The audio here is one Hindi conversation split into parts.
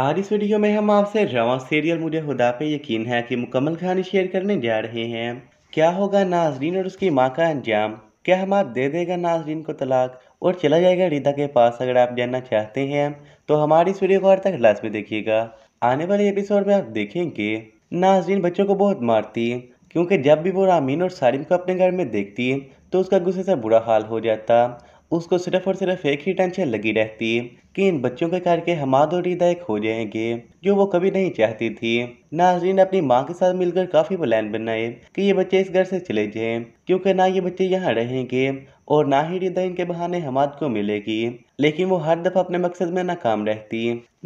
आज इस वीडियो में हम आपसे रवा सीरियल मुझे खुदा पे यकीन है कि मुकम्मल कहानी शेयर करने जा रहे हैं क्या होगा नाजरीन और उसकी माँ का अंजाम क्या हम आप दे देगा नाजरीन को तलाक और चला जाएगा रीदा के पास अगर आप जानना चाहते हैं तो हमारी इस वीडियो को आज तक लास्ट में देखिएगा आने वाले एपिसोड में आप देखेंगे नाजरीन बच्चों को बहुत मारती क्योंकि जब भी वो रामीन और सारिम को अपने घर में देखती तो उसका गुस्से से बुरा हाल हो जाता उसको सिर्फ और सिर्फ एक ही टेंशन लगी रहती कि इन बच्चों के करके रीदा एक हो जाएंगे जो वो कभी नहीं चाहती थी नाजरीन ने अपनी माँ के साथ मिलकर काफ़ी प्लान बनाए कि ये बच्चे इस घर से चले जाएं क्योंकि ना ये बच्चे यहाँ रहेंगे और ना ही रीदा इनके बहाने हमाद को मिलेगी लेकिन वो हर दफ़ा अपने मकसद में नाकाम रहती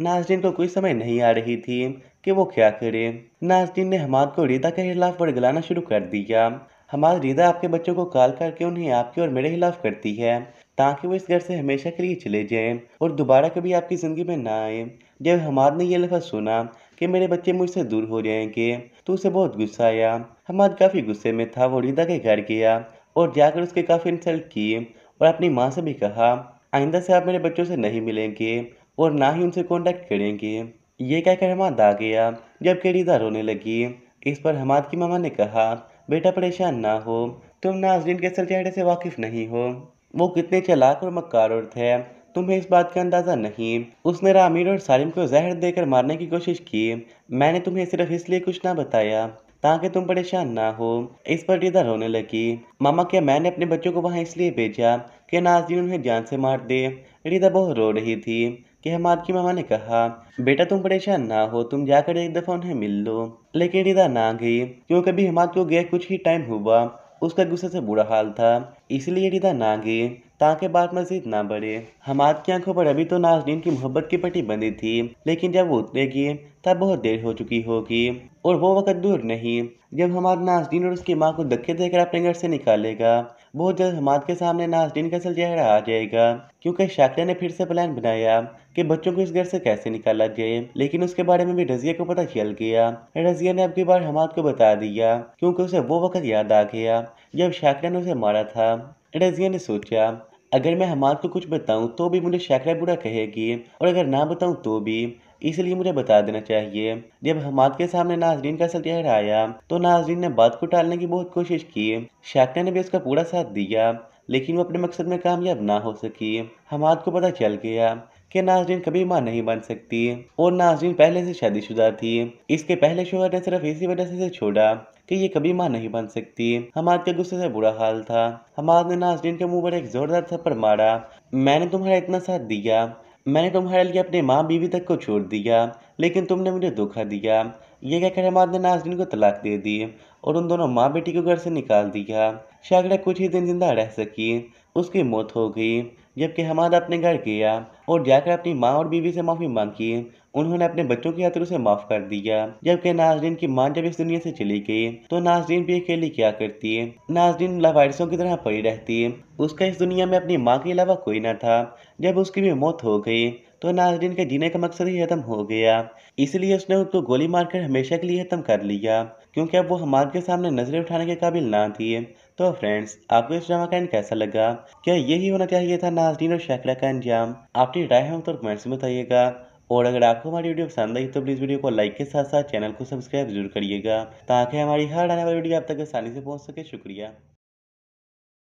नाजरीन को कोई समझ नहीं आ रही थी कि वो क्या करे नाजरीन ने हमाद को रीदा के खिलाफ बड़गलाना शुरू कर दिया हमाद रीदा आपके बच्चों को कॉल करके उन्हें आपके और मेरे खिलाफ करती है ताकि वो इस घर से हमेशा के लिए चले जाएं और दोबारा कभी आपकी ज़िंदगी में ना आए जब हमाद ने यह लफ्ज़ सुना कि मेरे बच्चे मुझसे दूर हो जाएंगे तो उसे बहुत गुस्सा आया हमाद काफ़ी गुस्से में था वो रीदा के घर गया और जाकर उसके काफ़ी इंसल्ट किए और अपनी माँ से भी कहा आइंदा से आप मेरे बच्चों से नहीं मिलेंगे और ना ही उनसे कॉन्टैक्ट करेंगे ये कहकर हमाद आ गया जबकि रीदा रोने लगी इस पर हमाद की मामा ने कहा बेटा परेशान ना हो तुम नाजरीन के असल चेहरे से वाकिफ़ नहीं हो वो कितने चलाक और मक्कार और थे तुम्हें इस बात का अंदाज़ा नहीं उसने रामीर और सालिम को जहर देकर मारने की कोशिश की मैंने तुम्हें सिर्फ इसलिए कुछ ना बताया ताकि तुम परेशान ना हो इस पर रिदा रोने लगी मामा क्या मैंने अपने बच्चों को वहाँ इसलिए भेजा कि नाजी उन्हें जान से मार दे रिदा बहुत रो रही थी कि हम आपकी मामा ने कहा बेटा तुम परेशान ना हो तुम जाकर एक दफ़ा उन्हें मिल लो लेकिन रिदा ना गई क्योंकि अभी हमाद को गए कुछ ही टाइम हुआ उसका गुस्से से बुरा हाल था इसलिए ना नागे ताकि बात मजीद ना बढ़े हमाद की आंखों पर अभी तो नाजरीन की मोहब्बत की पट्टी बंधी थी लेकिन जब वो उतरेगी तब बहुत देर हो चुकी होगी और वो वक्त दूर नहीं जब हमाद नाजरीन और उसकी माँ को धक्के देकर अपने घर से निकालेगा बहुत जल्द हमाद के सामने नाजरीन का असल चेहरा आ जाएगा क्योंकि शाकिया ने फिर से प्लान बनाया कि बच्चों को इस घर से कैसे निकाला जाए लेकिन उसके बारे में भी रजिया को पता चल गया रजिया ने अब की बार हमाद को बता दिया क्योंकि उसे वो वक्त याद आ गया जब शाकिया ने उसे मारा था रजिया ने सोचा अगर मैं हमाद को कुछ बताऊं तो भी मुझे शाकरा बुरा कहेगी और अगर ना बताऊं तो भी इसलिए मुझे बता देना चाहिए जब हमाद के सामने नाजरीन का असल चेहरा आया तो नाजरीन ने बात को टालने की बहुत कोशिश की शाकरा ने भी उसका पूरा साथ दिया लेकिन वो अपने मकसद में कामयाब ना हो सकी हमाद को पता चल गया कि नाजरीन कभी माँ नहीं बन सकती और नाजरीन पहले से शादीशुदा थी इसके पहले शोहर ने सिर्फ इसी वजह से इसे छोड़ा कि ये कभी माँ नहीं बन सकती हमाद के गुस्से से बुरा हाल था हमाद ने नाजरीन के मुंह पर एक जोरदार थप्पर मारा मैंने तुम्हारा इतना साथ दिया मैंने तुम्हारे लिए अपने माँ बीवी तक को छोड़ दिया लेकिन तुमने मुझे धोखा दिया ये कहकर हमाद ने नाजरीन को तलाक दे दी और उन दोनों माँ बेटी को घर से निकाल दिया शागरा कुछ ही दिन जिंदा रह सकी उसकी मौत हो गई जबकि हमाद अपने घर गया और जाकर अपनी माँ और बीवी से माफ़ी मांगी उन्होंने अपने बच्चों की यात्रा से माफ़ कर दिया जबकि नाजरीन की माँ जब इस दुनिया से चली गई तो नाजरीन भी अकेली क्या करती नाजरीन लावारिसों की तरह पड़ी रहती उसका इस दुनिया में अपनी माँ के अलावा कोई ना था जब उसकी भी मौत हो गई तो नाजरीन के जीने का मकसद ही खत्म हो गया इसलिए उसने उसको गोली मारकर हमेशा के लिए खत्म कर लिया क्योंकि अब वो हमाद के सामने नजरें उठाने के काबिल ना थी तो फ्रेंड्स आपको इस ड्रामा का एंड कैसा लगा क्या यही होना चाहिए था नाजरीन और शाकरा का अंजाम आपकी राय हम तो कमेंट्स में बताइएगा और अगर आपको हमारी वीडियो पसंद आई तो प्लीज़ वीडियो को लाइक के साथ साथ चैनल को सब्सक्राइब जरूर करिएगा ताकि हमारी हर आने वाली वीडियो आप तक आसानी से पहुंच सके शुक्रिया